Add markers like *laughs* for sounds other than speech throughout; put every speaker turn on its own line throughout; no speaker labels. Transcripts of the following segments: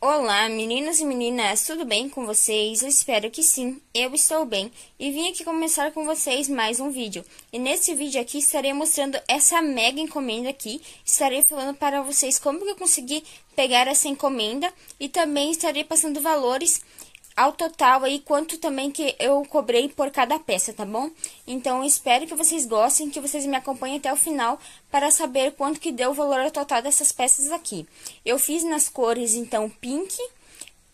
Olá, meninos e meninas, tudo bem com vocês? Eu espero que sim, eu estou bem e vim aqui começar com vocês mais um vídeo. E nesse vídeo aqui estarei mostrando essa mega encomenda aqui, estarei falando para vocês como que eu consegui pegar essa encomenda e também estarei passando valores ao total aí quanto também que eu cobrei por cada peça, tá bom? Então espero que vocês gostem, que vocês me acompanhem até o final para saber quanto que deu o valor ao total dessas peças aqui. Eu fiz nas cores então pink,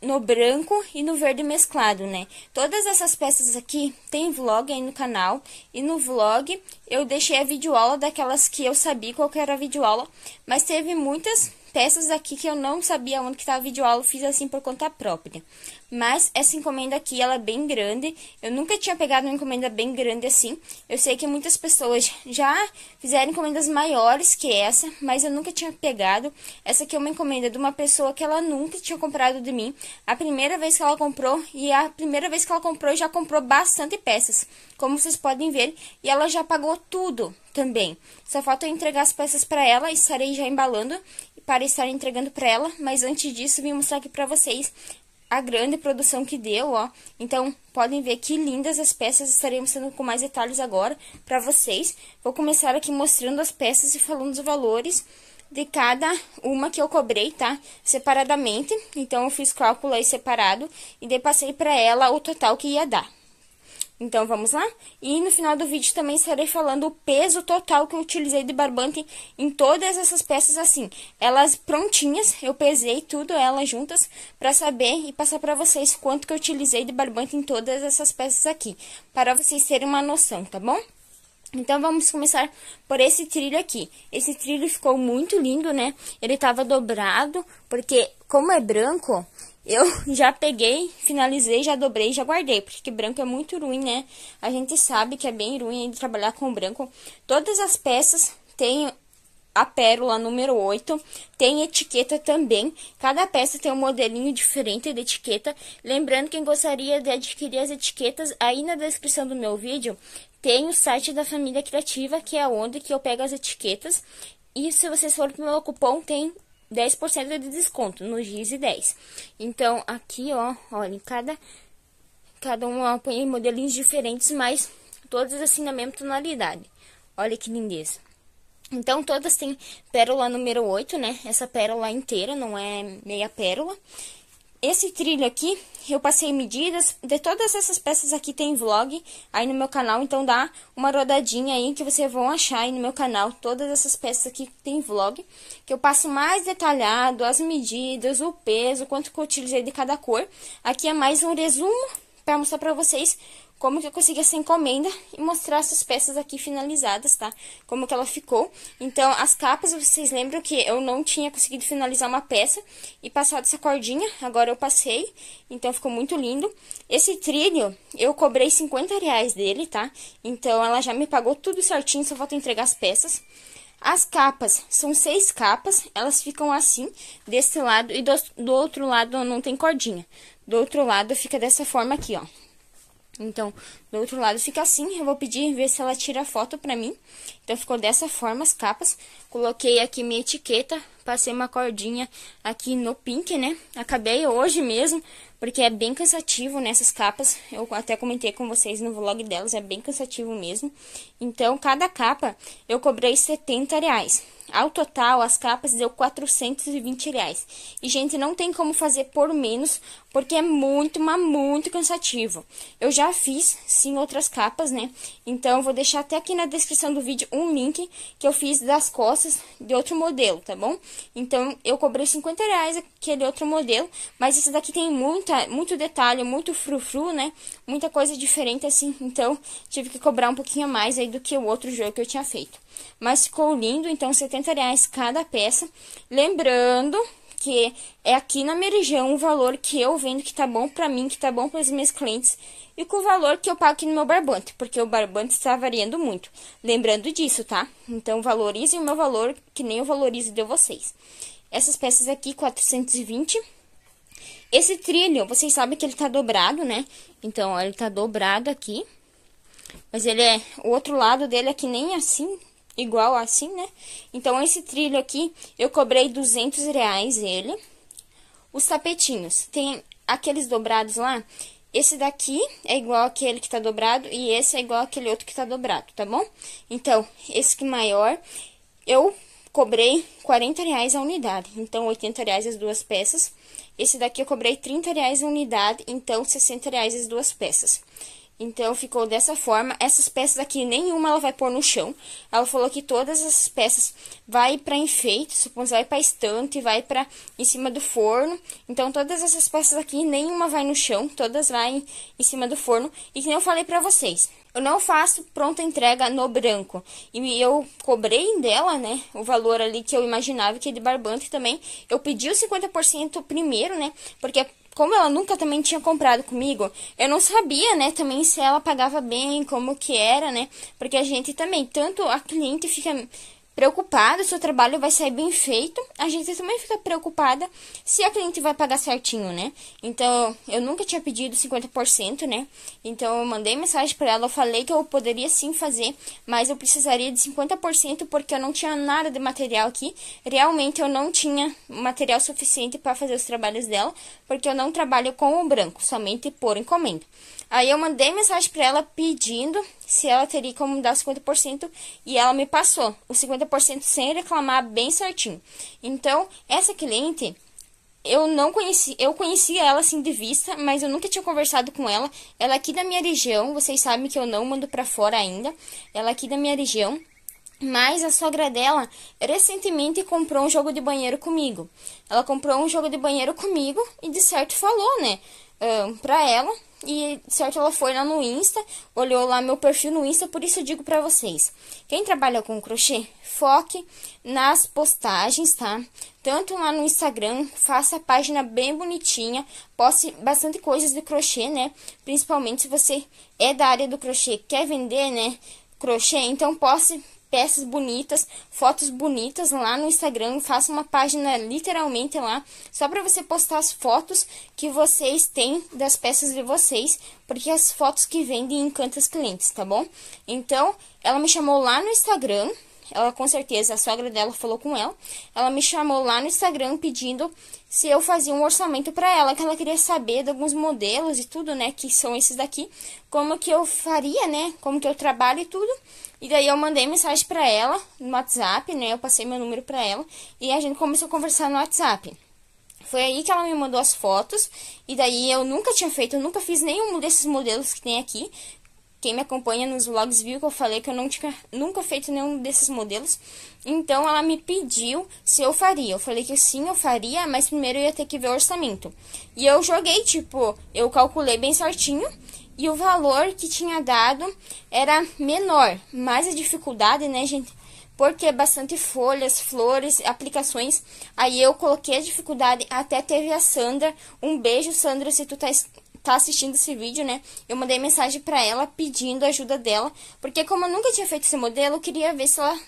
no branco e no verde mesclado, né? Todas essas peças aqui tem vlog aí no canal e no vlog eu deixei a videoaula daquelas que eu sabia qual era a videoaula, mas teve muitas peças aqui que eu não sabia onde que estava a videoaula, fiz assim por conta própria. Mas essa encomenda aqui, ela é bem grande. Eu nunca tinha pegado uma encomenda bem grande assim. Eu sei que muitas pessoas já fizeram encomendas maiores que essa, mas eu nunca tinha pegado. Essa aqui é uma encomenda de uma pessoa que ela nunca tinha comprado de mim. A primeira vez que ela comprou e a primeira vez que ela comprou já comprou bastante peças, como vocês podem ver, e ela já pagou tudo também. Só falta eu entregar as peças para ela e estarei já embalando para estar entregando para ela, mas antes disso vim mostrar aqui para vocês a grande produção que deu, ó. Então, podem ver que lindas as peças, estarei mostrando com mais detalhes agora para vocês. Vou começar aqui mostrando as peças e falando os valores de cada uma que eu cobrei, tá? Separadamente, então eu fiz cálculo aí separado e daí passei para ela o total que ia dar. Então, vamos lá? E no final do vídeo também estarei falando o peso total que eu utilizei de barbante em todas essas peças assim. Elas prontinhas, eu pesei tudo elas juntas para saber e passar para vocês quanto que eu utilizei de barbante em todas essas peças aqui. Para vocês terem uma noção, tá bom? Então, vamos começar por esse trilho aqui. Esse trilho ficou muito lindo, né? Ele tava dobrado, porque como é branco, eu *laughs* já peguei, finalizei, já dobrei, já guardei, porque branco é muito ruim, né? A gente sabe que é bem ruim de trabalhar com branco. Todas as peças têm a pérola número 8, tem etiqueta também. Cada peça tem um modelinho diferente de etiqueta. Lembrando, quem gostaria de adquirir as etiquetas, aí na descrição do meu vídeo tem o site da Família Criativa, que é onde que eu pego as etiquetas. E se vocês forem pro meu cupom, tem 10% de desconto no Giz e 10. Então, aqui, ó, olha, cada, cada um apanha modelinhos diferentes, mas todos assim na mesma tonalidade. Olha que lindeza. Então, todas têm pérola número 8, né? Essa pérola inteira, não é meia pérola. Esse trilho aqui, eu passei medidas, de todas essas peças aqui tem vlog aí no meu canal, então dá uma rodadinha aí que vocês vão achar aí no meu canal, todas essas peças aqui tem vlog, que eu passo mais detalhado, as medidas, o peso, quanto que eu utilizei de cada cor. Aqui é mais um resumo para mostrar para vocês como que eu consegui essa encomenda e mostrar essas peças aqui finalizadas, tá? Como que ela ficou. Então, as capas, vocês lembram que eu não tinha conseguido finalizar uma peça e passar essa cordinha, agora eu passei, então ficou muito lindo. Esse trilho, eu cobrei 50 reais dele, tá? Então, ela já me pagou tudo certinho, só falta entregar as peças. As capas são seis capas, elas ficam assim, desse lado e do, do outro lado não tem cordinha. Do outro lado fica dessa forma aqui, ó. Então, do outro lado fica assim, eu vou pedir ver se ela tira a foto pra mim. Então, ficou dessa forma as capas. Coloquei aqui minha etiqueta, passei uma cordinha aqui no pink, né? Acabei hoje mesmo, porque é bem cansativo nessas capas. Eu até comentei com vocês no vlog delas, é bem cansativo mesmo. Então, cada capa eu cobrei 70 reais. Ao total, as capas deu 420 reais. E, gente, não tem como fazer por menos, porque é muito, mas muito cansativo. Eu já fiz, sim, outras capas, né? Então, vou deixar até aqui na descrição do vídeo um link que eu fiz das costas de outro modelo, tá bom? Então, eu cobrei 50 reais aquele outro modelo, mas esse daqui tem muita, muito detalhe, muito frufru, né? Muita coisa diferente, assim. Então, tive que cobrar um pouquinho mais aí do que o outro jogo que eu tinha feito mas ficou lindo, então 70 reais cada peça. Lembrando que é aqui na minha região o valor que eu vendo que tá bom para mim, que tá bom para os meus clientes e com o valor que eu pago aqui no meu barbante, porque o barbante está variando muito. Lembrando disso, tá? Então valorizem o meu valor que nem eu valorizo de vocês. Essas peças aqui 420. Esse trilho, vocês sabem que ele tá dobrado, né? Então, ó, ele tá dobrado aqui. Mas ele é o outro lado dele é que nem assim, igual assim, né? Então, esse trilho aqui, eu cobrei 200 reais ele. Os tapetinhos, tem aqueles dobrados lá, esse daqui é igual aquele que tá dobrado e esse é igual aquele outro que tá dobrado, tá bom? Então, esse que maior, eu cobrei 40 reais a unidade, então 80 reais as duas peças. Esse daqui eu cobrei 30 reais a unidade, então 60 reais as duas peças. Então ficou dessa forma. Essas peças aqui, nenhuma ela vai pôr no chão. Ela falou que todas as peças vai para enfeite, suponho vai para estante, vai para em cima do forno. Então todas essas peças aqui, nenhuma vai no chão, todas vai em cima do forno. E que nem eu falei para vocês, eu não faço pronta entrega no branco. E eu cobrei dela, né, o valor ali que eu imaginava que é de barbante também. Eu pedi o 50% primeiro, né, porque como ela nunca também tinha comprado comigo, eu não sabia, né, também se ela pagava bem, como que era, né? Porque a gente também, tanto a cliente fica preocupado se o trabalho vai sair bem feito. A gente também fica preocupada se a cliente vai pagar certinho, né? Então, eu nunca tinha pedido 50%, né? Então, eu mandei mensagem para ela, eu falei que eu poderia sim fazer, mas eu precisaria de 50% porque eu não tinha nada de material aqui. Realmente eu não tinha material suficiente para fazer os trabalhos dela, porque eu não trabalho com o branco, somente por encomenda. Aí eu mandei mensagem para ela pedindo se ela teria como dar 50% e ela me passou o 50% sem reclamar bem certinho. Então, essa cliente, eu não conheci, eu conhecia ela assim de vista, mas eu nunca tinha conversado com ela. Ela é aqui da minha região, vocês sabem que eu não mando para fora ainda. Ela é aqui da minha região, mas a sogra dela recentemente comprou um jogo de banheiro comigo. Ela comprou um jogo de banheiro comigo e de certo falou, né, um, pra ela e certo ela foi lá no Insta, olhou lá meu perfil no Insta, por isso eu digo para vocês. Quem trabalha com crochê, foque nas postagens, tá? Tanto lá no Instagram, faça a página bem bonitinha, poste bastante coisas de crochê, né? Principalmente se você é da área do crochê, quer vender, né? Crochê, então poste peças bonitas, fotos bonitas lá no Instagram. Faça uma página literalmente lá, só para você postar as fotos que vocês têm das peças de vocês, porque as fotos que vendem encantam os clientes, tá bom? Então, ela me chamou lá no Instagram, ela com certeza, a sogra dela falou com ela. Ela me chamou lá no Instagram pedindo se eu fazia um orçamento para ela, que ela queria saber de alguns modelos e tudo, né, que são esses daqui, como que eu faria, né, como que eu trabalho e tudo. E daí eu mandei mensagem para ela no WhatsApp, né, eu passei meu número para ela e a gente começou a conversar no WhatsApp. Foi aí que ela me mandou as fotos, e daí eu nunca tinha feito, eu nunca fiz nenhum desses modelos que tem aqui. Quem me acompanha nos vlogs viu que eu falei que eu não tinha nunca feito nenhum desses modelos. Então ela me pediu se eu faria. Eu falei que sim, eu faria, mas primeiro eu ia ter que ver o orçamento. E eu joguei, tipo, eu calculei bem certinho e o valor que tinha dado era menor, mas a dificuldade, né, gente, porque é bastante folhas, flores, aplicações. Aí eu coloquei a dificuldade, até teve a Sandra. Um beijo, Sandra, se tu tá tá assistindo esse vídeo, né? Eu mandei mensagem para ela pedindo ajuda dela, porque como eu nunca tinha feito esse modelo, eu queria ver se ela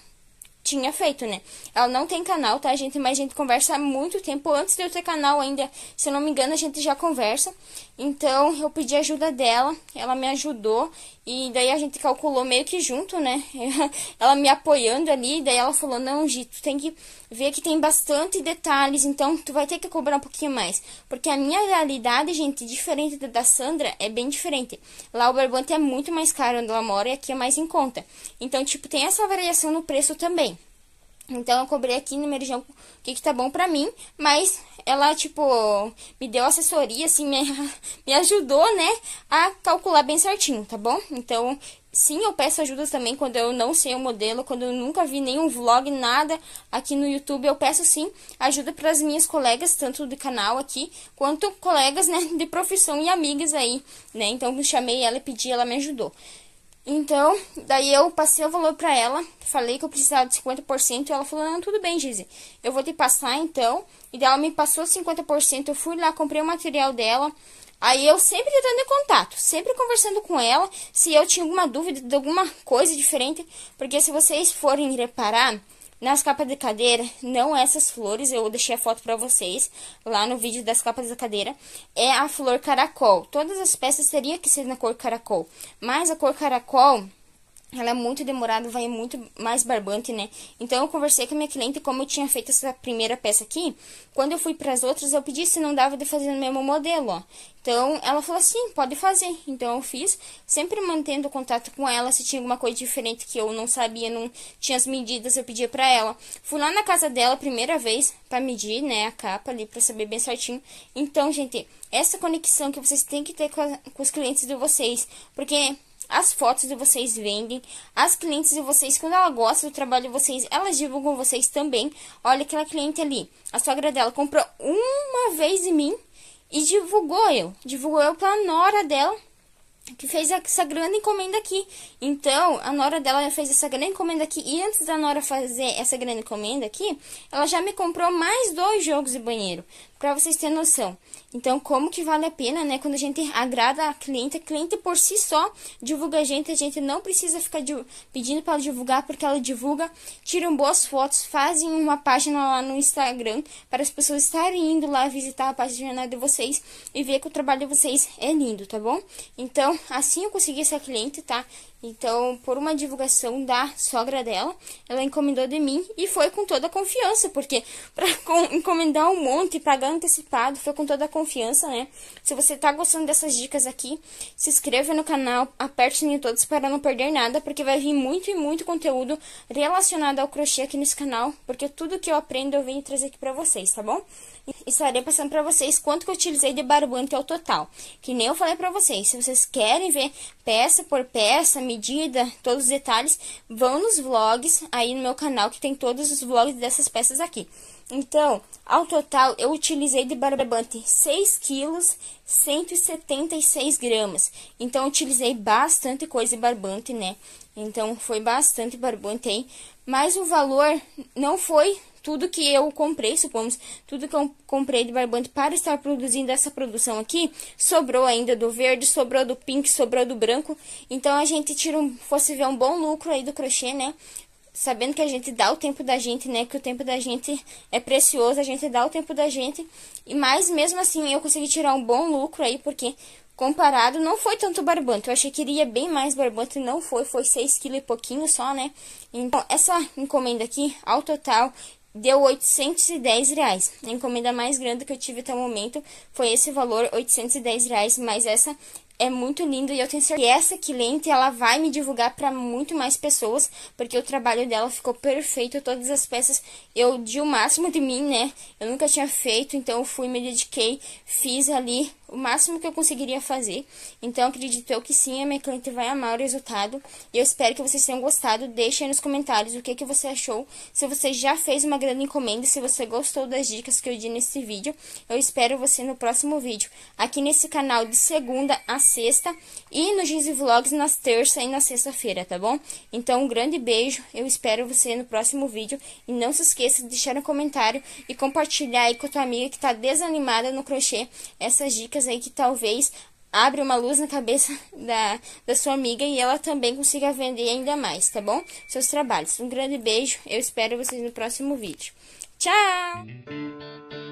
tinha feito, né? Ela não tem canal, tá, gente? Mas a gente conversa há muito tempo. Antes de eu ter canal ainda, se eu não me engano, a gente já conversa. Então eu pedi ajuda dela, ela me ajudou e daí a gente calculou meio que junto, né? *laughs* Ela me apoiando ali, daí ela falou: "Não, Gi, tu tem que ver que tem bastante detalhes, então tu vai ter que cobrar um pouquinho mais, porque a minha realidade, gente, diferente da da Sandra, é bem diferente. Lá o barbante é muito mais caro onde ela mora e aqui é mais em conta. Então, tipo, tem essa variação no preço também. Então, eu cobrei aqui no Meridão o que, que tá bom pra mim, mas ela, tipo, me deu assessoria, assim, me, *laughs* me ajudou, né, a calcular bem certinho, tá bom? Então, sim, eu peço ajuda também quando eu não sei o modelo, quando eu nunca vi nenhum vlog, nada aqui no YouTube, eu peço sim ajuda para as minhas colegas, tanto do canal aqui, quanto colegas, né, *laughs* de profissão e amigas aí, né? Então, eu chamei ela e pedi, ela me ajudou. Então, daí eu passei o valor para ela, falei que eu precisava de 50%, e ela falou, não, tudo bem, Gise, eu vou te passar então. E daí ela me passou 50%, eu fui lá, comprei o material dela, Aí eu sempre tendo em contato, sempre conversando com ela, se eu tinha alguma dúvida de alguma coisa diferente, porque se vocês forem reparar, nas capas de cadeira, não essas flores, eu deixei a foto para vocês lá no vídeo das capas da cadeira, é a flor caracol. Todas as peças teriam que ser na cor caracol, mas a cor caracol ela é muito demorada, vai muito mais barbante, né? Então eu conversei com a minha cliente como eu tinha feito essa primeira peça aqui. Quando eu fui para as outras, eu pedi se não dava de fazer no mesmo modelo, ó. Então ela falou assim, pode fazer. Então eu fiz, sempre mantendo contato com ela, se tinha alguma coisa diferente que eu não sabia, não tinha as medidas, eu pedia para ela. Fui lá na casa dela primeira vez para medir, né, a capa ali para saber bem certinho. Então, gente, essa conexão que vocês têm que ter com, a, com os clientes de vocês, porque as fotos de vocês vendem, as clientes de vocês, quando ela gosta do trabalho de vocês, elas divulgam vocês também. Olha aquela cliente ali, a sogra dela comprou uma vez de mim e divulgou eu, divulgou eu pra nora dela, que fez essa grande encomenda aqui. Então, a nora dela fez essa grande encomenda aqui. E antes da nora fazer essa grande encomenda aqui, ela já me comprou mais dois jogos de banheiro para vocês terem noção. Então, como que vale a pena, né? Quando a gente agrada a cliente, a cliente por si só divulga a gente, a gente não precisa ficar pedindo para ela divulgar, porque ela divulga, tiram boas fotos, fazem uma página lá no Instagram para as pessoas estarem indo lá visitar a página né, de vocês e ver que o trabalho de vocês é lindo, tá bom? Então, assim eu consegui essa cliente, tá? Então, por uma divulgação da sogra dela, ela encomendou de mim e foi com toda a confiança, porque *laughs* para encomendar um monte, pagar antecipado, foi com toda a confiança, né? Se você tá gostando dessas dicas aqui, se inscreva no canal, aperte o sininho todos para não perder nada, porque vai vir muito e muito conteúdo relacionado ao crochê aqui nesse canal, porque tudo que eu aprendo eu venho trazer aqui para vocês, tá bom? estarei passando para vocês quanto que eu utilizei de barbante ao total. Que nem eu falei para vocês, se vocês querem ver peça por peça, medida, todos os detalhes, vão nos vlogs aí no meu canal que tem todos os vlogs dessas peças aqui. Então, ao total, eu utilizei de barbante 6 quilos, 176 gramas. Então, utilizei bastante coisa de barbante, né? Então, foi bastante barbante aí. Mas o valor não foi tudo que eu comprei, supomos, tudo que eu comprei de barbante para estar produzindo essa produção aqui, sobrou ainda do verde, sobrou do pink, sobrou do branco. Então, a gente tira um, fosse ver um bom lucro aí do crochê, né? Sabendo que a gente dá o tempo da gente, né? Que o tempo da gente é precioso, a gente dá o tempo da gente. E mais mesmo assim, eu consegui tirar um bom lucro aí, porque comparado, não foi tanto barbante. Eu achei que iria bem mais barbante, não foi, foi 6 kg e pouquinho só, né? Então, essa encomenda aqui, ao total, deu 810 reais. A encomenda mais grande que eu tive até o momento foi esse valor, 810 reais, mas essa é muito lindo e eu tenho certeza que essa cliente ela vai me divulgar para muito mais pessoas, porque o trabalho dela ficou perfeito, todas as peças eu di o máximo de mim, né? Eu nunca tinha feito, então eu fui, me dediquei, fiz ali o máximo que eu conseguiria fazer. Então acredito eu que sim, a minha cliente vai amar o resultado. E eu espero que vocês tenham gostado. Deixem nos comentários o que que você achou, se você já fez uma grande encomenda, se você gostou das dicas que eu di nesse vídeo. Eu espero você no próximo vídeo, aqui nesse canal de segunda a sexta e no Gizzy Vlogs nas terça e na sexta-feira, tá bom? Então, um grande beijo, eu espero você no próximo vídeo e não se esqueça de deixar um comentário e compartilhar aí com a tua amiga que tá desanimada no crochê essas dicas aí que talvez abre uma luz na cabeça *laughs* da, da sua amiga e ela também consiga vender ainda mais, tá bom? Seus trabalhos. Um grande beijo, eu espero vocês no próximo vídeo. Tchau!